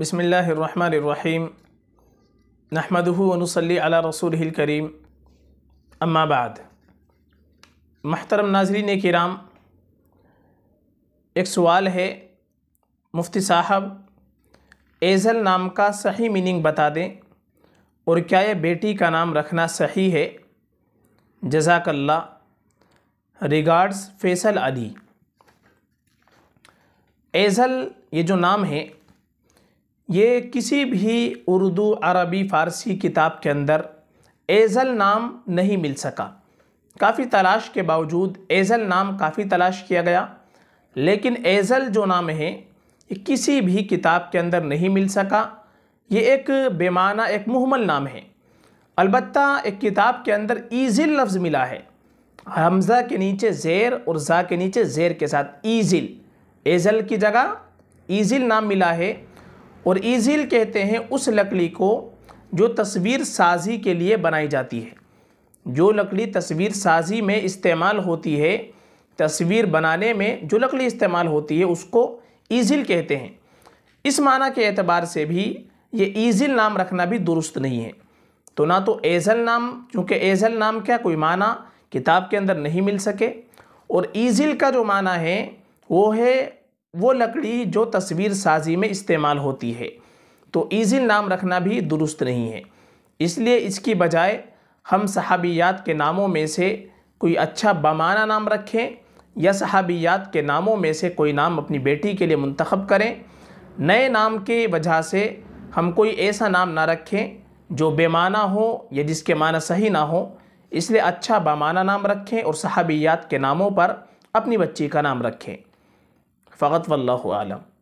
बसमीम नहमदनसली अला रसूल करीम अम्माबाद महतरम नाजरीन कराम एक सवाल है मुफ्ती साहब एज़ल नाम का सही मीनिंग बता दें और क्या यह बेटी का नाम रखना सही है जजाकल्ला रिगार्ड्स फैसल अली एज़ल ये जो नाम है ये किसी भी उर्दू अरबी फ़ारसी किताब के अंदर एज़ल नाम नहीं मिल सका काफ़ी तलाश के बावजूद एज़ल नाम काफ़ी तलाश किया गया लेकिन एज़ल जो नाम है ये किसी भी किताब के अंदर नहीं मिल सका ये एक बेमाना एक मुहमल नाम है अलबत् एक किताब के अंदर ईजिल लफ्ज़ मिला है हमज़ा के नीचे ज़ेर और ज़ा के नीचे ज़ेर के साथ ईजिल एज़ल की जगह ईजिल नाम मिला है और ईजील कहते हैं उस लकड़ी को जो तस्वीर साजी के लिए बनाई जाती है जो लकड़ी तस्वीर साजी में इस्तेमाल होती है तस्वीर बनाने में जो लकड़ी इस्तेमाल होती है उसको ईजिल कहते हैं इस माना के एतबार से भी ये ईजिल नाम रखना भी दुरुस्त नहीं है तो ना तो एजल नाम चूँकि एजल नाम क्या कोई माना किताब के अंदर नहीं मिल सके और ईजिल का जो माना है वो है वो लकड़ी जो तस्वीर साजी में इस्तेमाल होती है तो ईजिल नाम रखना भी दुरुस्त नहीं है इसलिए इसकी बजाय हम सहाबियात के नामों में से कोई अच्छा बमाना नाम रखें या सहाबियात के नामों में से कोई नाम अपनी बेटी के लिए मंतखब करें नए नाम के वजह से हम कोई ऐसा नाम ना रखें जो बेमाना हो या जिसके माना सही ना हो इसलिए अच्छा बमाना नाम रखें और सहाबियात के नामों पर अपनी बच्ची का नाम रखें فقط والله أعلم